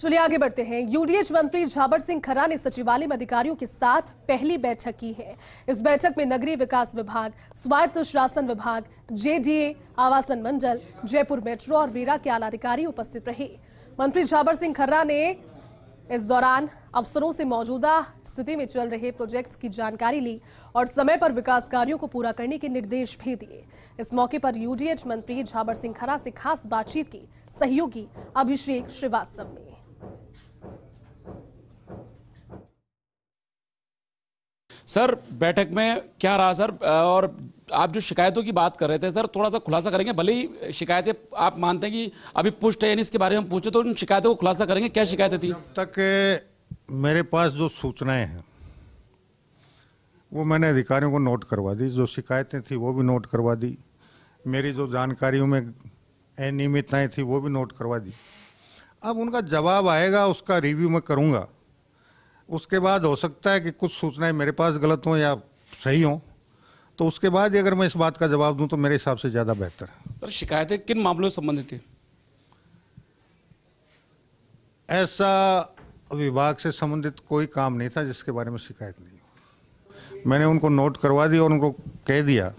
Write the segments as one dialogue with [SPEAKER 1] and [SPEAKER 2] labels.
[SPEAKER 1] चलिए आगे बढ़ते हैं यूडीएच मंत्री झाबर सिंह खरा ने सचिवालय में अधिकारियों के साथ पहली बैठक की है इस बैठक में नगरीय विकास विभाग स्वायत्त शासन विभाग जेडीए आवासन मंडल जयपुर मेट्रो और वीरा के आला अधिकारी उपस्थित रहे मंत्री झाबर सिंह खर्रा ने इस दौरान अफसरों से मौजूदा स्थिति में चल रहे प्रोजेक्ट्स की जानकारी ली और समय पर विकास कार्यों को पूरा करने के निर्देश भी दिए इस मौके पर यूडीएच मंत्री झाबर सिंह खरा से खास बातचीत की सहयोगी अभिषेक श्रीवास्तव ने
[SPEAKER 2] सर बैठक में क्या रहा सर और आप जो शिकायतों की बात कर रहे थे सर थोड़ा सा खुलासा करेंगे भले ही शिकायतें आप मानते हैं कि अभी पुष्ट है यानी इसके बारे में पूछे तो उन शिकायतों को खुलासा करेंगे क्या शिकायतें थी तक
[SPEAKER 3] मेरे पास जो सूचनाएं हैं वो मैंने अधिकारियों को नोट करवा दी जो शिकायतें थी वो भी नोट करवा दी मेरी जो जानकारियों में अनियमितताएँ थी वो भी नोट करवा दी अब उनका जवाब आएगा उसका रिव्यू मैं करूँगा उसके बाद हो सकता है कि कुछ सूचनाएं मेरे पास गलत हों या सही हों तो उसके बाद अगर मैं इस बात का जवाब दूं तो मेरे हिसाब से ज़्यादा बेहतर है
[SPEAKER 2] सर शिकायतें किन
[SPEAKER 3] मामलों से संबंधित हैं ऐसा विभाग से संबंधित कोई काम नहीं था जिसके बारे में शिकायत नहीं मैंने उनको नोट करवा दिया और उनको कह दिया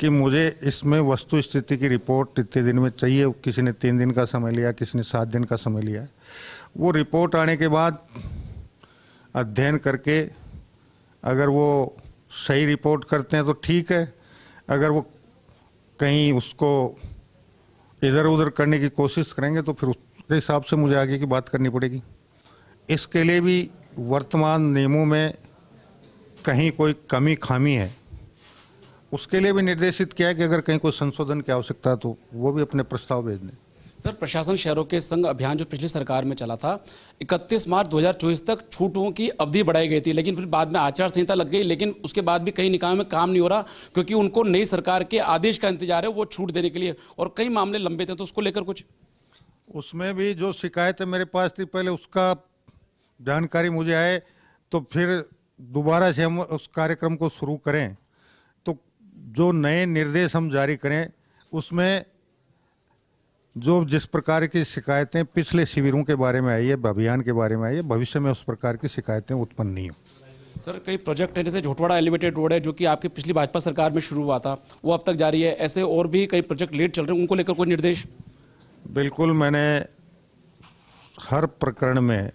[SPEAKER 3] कि मुझे इसमें वस्तु स्थिति की रिपोर्ट इतने दिन में चाहिए किसी ने तीन दिन का समय लिया किसी ने सात दिन का समय लिया वो रिपोर्ट आने के बाद अध्ययन करके अगर वो सही रिपोर्ट करते हैं तो ठीक है अगर वो कहीं उसको इधर उधर करने की कोशिश करेंगे तो फिर उसके हिसाब से मुझे आगे की बात करनी पड़ेगी इसके लिए भी वर्तमान नियमों में कहीं कोई कमी खामी है उसके लिए भी निर्देशित किया है कि अगर कहीं कोई संशोधन की आवश्यकता तो वो भी अपने प्रस्ताव भेज दें
[SPEAKER 2] सर प्रशासन शहरों के संघ अभियान जो पिछली सरकार में चला था 31 मार्च 2024 तक छूटों की अवधि बढ़ाई गई थी लेकिन फिर बाद में आचार संहिता लग गई लेकिन उसके बाद भी कई निकायों में काम नहीं हो रहा क्योंकि उनको नई सरकार के आदेश का इंतजार है वो छूट देने के लिए और कई मामले लंबे थे तो उसको लेकर कुछ
[SPEAKER 3] उसमें भी जो शिकायत मेरे पास थी पहले उसका जानकारी मुझे आए तो फिर दोबारा से हम उस कार्यक्रम को शुरू करें तो जो नए निर्देश हम जारी करें उसमें जो जिस प्रकार की शिकायतें पिछले शिविरों के बारे में आई है अभियान के बारे में आई है भविष्य में उस प्रकार की शिकायतें उत्पन्न नहीं हो
[SPEAKER 2] सर कई प्रोजेक्ट हैं जैसे झोटवाड़ा एलिवेटेड रोड है जो कि आपकी पिछली भाजपा सरकार में शुरू हुआ था वो अब तक जारी है ऐसे और भी कई प्रोजेक्ट लेट चल रहे हैं उनको लेकर कोई निर्देश बिल्कुल मैंने
[SPEAKER 3] हर प्रकरण में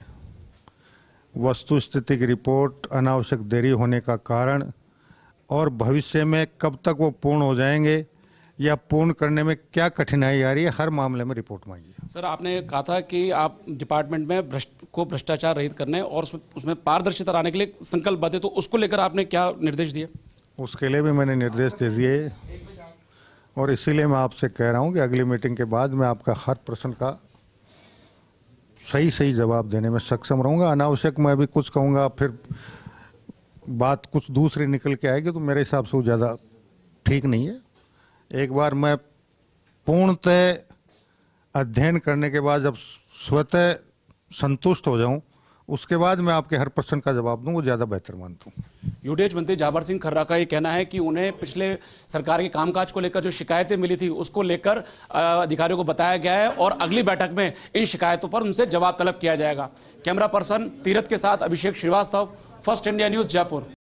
[SPEAKER 3] वस्तु स्थिति की रिपोर्ट अनावश्यक देरी होने का कारण और भविष्य में कब तक वो पूर्ण हो जाएंगे या पूर्ण करने में क्या कठिनाई आ रही है हर मामले में रिपोर्ट मांगी
[SPEAKER 2] सर आपने कहा था कि आप डिपार्टमेंट में भ्रष्ट को भ्रष्टाचार रहित करने और उसमें उसमें पारदर्शिता लाने के लिए संकल्प है तो उसको लेकर आपने क्या निर्देश दिए
[SPEAKER 3] उसके लिए भी मैंने निर्देश दे दिए और इसीलिए मैं आपसे कह रहा हूँ कि अगली मीटिंग के बाद मैं आपका हर प्रश्न का सही सही जवाब देने में सक्षम रहूँगा अनावश्यक मैं अभी कुछ कहूँगा फिर बात कुछ दूसरी निकल के आएगी तो मेरे हिसाब से वो ज़्यादा ठीक नहीं है एक बार मैं पूर्णतः अध्ययन करने के बाद जब स्वतः संतुष्ट हो जाऊं उसके बाद मैं आपके हर प्रश्न का जवाब दूं वो ज़्यादा बेहतर मानता हूं
[SPEAKER 2] यूडीएच मंत्री जावर सिंह खर्रा का ये कहना है कि उन्हें पिछले सरकार के कामकाज को लेकर जो शिकायतें मिली थी उसको लेकर अधिकारियों को बताया गया है और अगली बैठक में इन शिकायतों पर उनसे जवाब तलब किया जाएगा कैमरा पर्सन तीरथ के साथ Abhishek Srivastava first India news Jaipur